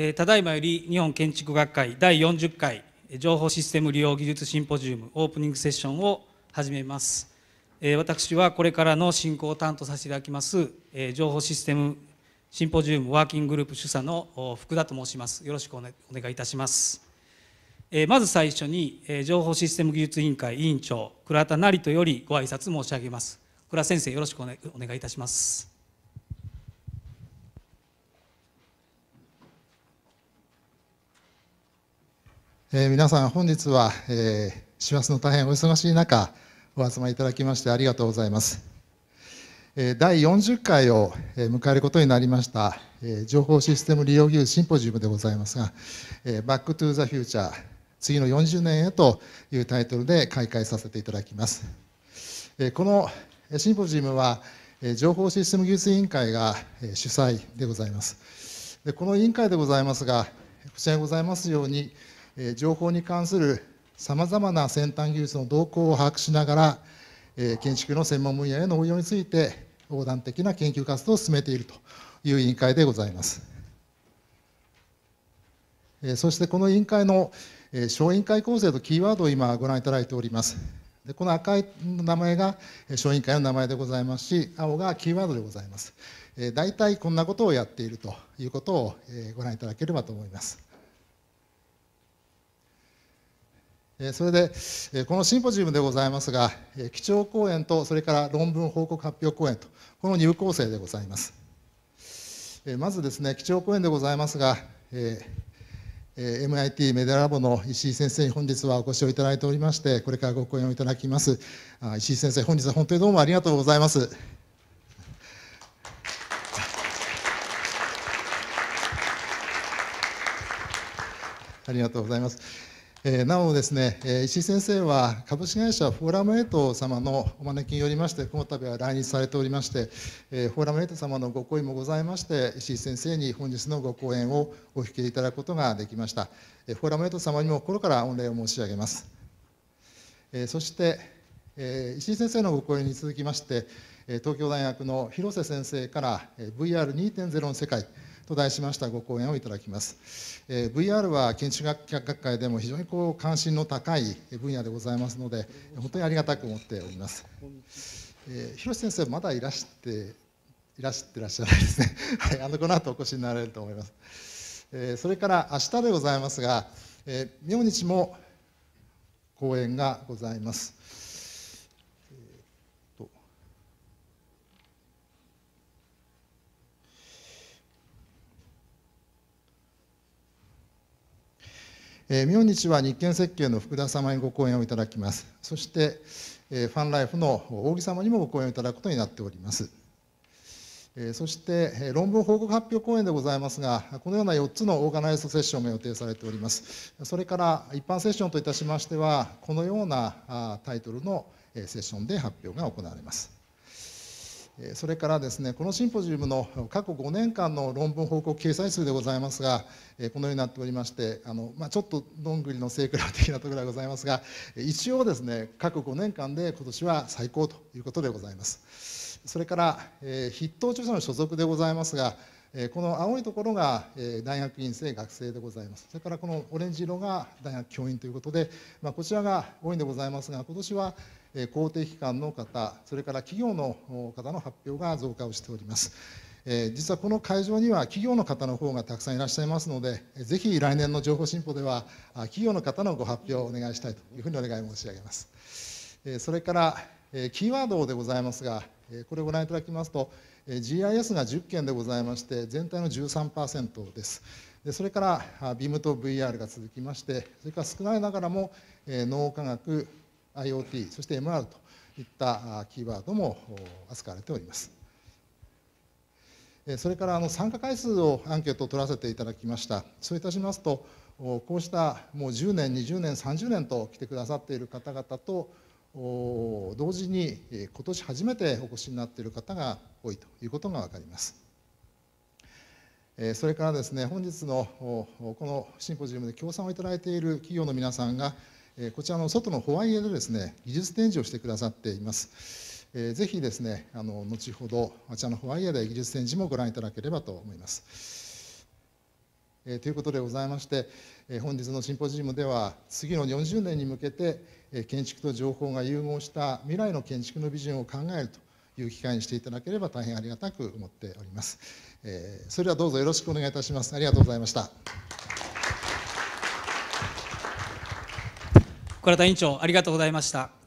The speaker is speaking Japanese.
えただいまより日本建築学会第40回情報システム利用技術シンポジウムオープニングセッションを始めます、え私はこれからの進行を担当させていただきます、え情報システムシンポジウムワーキンググループ主査の福田と申しますよろしくお,、願いいたします、えまず最初に、え情報システム技術委員会委員長倉田成人よりご挨拶申し上げます倉先生よろしくお願いいたしますえー、皆さん本日は、えー、の大変お忙しい中お集まりいただきましてありがとうございます、えー、第40回を迎えることになりました、えー、情報システム利用技術シンポジウムでございますが「えバック・トゥ・ザ・フューチャー次の40年へ」というタイトルで開会させていただきます、えー、このシンポジウムは情報システム技術委員会が主催でございますでこの委員会でございますがこちらにございますようにえ情報に関するさまざまな先端技術の動向を把握しながら、え建築の専門分野への応用について横断的な研究活動を進めているという委員会でございます。えそしてこの委員会の、え小委員会構成とキーワードを今ご覧いただいております。でこの赤い名前が小委員会の名前でございますし青がキーワードでございます。え大体こんなことをやっているということを、えご覧いただければと思います。それでこのシンポジウムでございますが基調講演とそれから論文報告発表講演とこの2部構成でございますまずですね基調講演でございますが、え MIT メディアラボの石井先生に本日はお越しをいただいておりましてこれからご講演をいただきます石井先生本日は本当にどうもありがとうございますありがとうございますえなおですね、え石井先生は株式会社フォーラムエイト様のお招きによりましてこの度は来日されておりまして、えフォーラムエイト様のご好意もございまして石井先生に本日のご講演をお引きいただくことができました、えフォーラムエイト様にも心から御礼を申し上げます、えそして、え石井先生のご講演に続きまして東京大学の広瀬先生から VR2.0 の世界と題しましたご講演をいただきます、え VR は建築学学会でも非常にこう関心の高い分野でございますので本当にありがたく思っております、え広瀬先生まだいらしていらしてらっしゃらないですね はいあのこの後お越しになられると思います、えそれから明日でございますが、え明日も講演がございますえー、明日は日券設計の福田様にご講演をいただきますそして、えー、ファンライフの大木様にもご講演をいただくことになっております、えー、そして、えー、論文報告発表講演でございますがこのような4つのオーガナイズセッションが予定されておりますそれから一般セッションといたしましてはこのようなタイトルのセッションで発表が行われますそれからですねこのシンポジウムの過去5年間の論文報告掲載数でございますがこのようになっておりましてあの、まあ、ちょっとどんぐりの聖クラ的なところでございますが一応ですね過去5年間で今年は最高ということでございます。それから、え筆頭著者の所属でございますがこの青いところが大学院生、学生でございます。それからこのオレンジ色が大学教員ということで、まあ、こちらが多いんでございますが、今年は公的機関の方、それから企業の方の発表が増加をしております。実はこの会場には企業の方の方がたくさんいらっしゃいますので、ぜひ来年の情報進歩では、企業の方のご発表をお願いしたいというふうにお願い申し上げます。それからキーワードでございますがこれをご覧いただきますと GIS が10件でございまして全体の13%ですでそれから BIM と VR が続きましてそれから少ないながらも脳科学 IoT そして MR といったキーワードも扱われておりますそれからあの参加回数をアンケートを取らせていただきましたそういたしますとこうしたもう10年20年30年と来てくださっている方々と同時に今年初めてお越しになっている方が多いということが分かります。それからですね本日のこのシンポジウムで協賛をいただいている企業の皆さんがこちらの外のホワイエでですね技術展示をしてくださっています。ぜひですねあの後ほどあちらのホワイエで技術展示もご覧いただければと思います。えということでございまして、え本日のシンポジウムでは次の40年に向けて、え建築と情報が融合した未来の建築のビジョンを考えるという機会にしていただければ大変ありがたく思っております、えそれではどうぞよろしくお願いいたしますありがとうございました倉田委員長ありがとうございました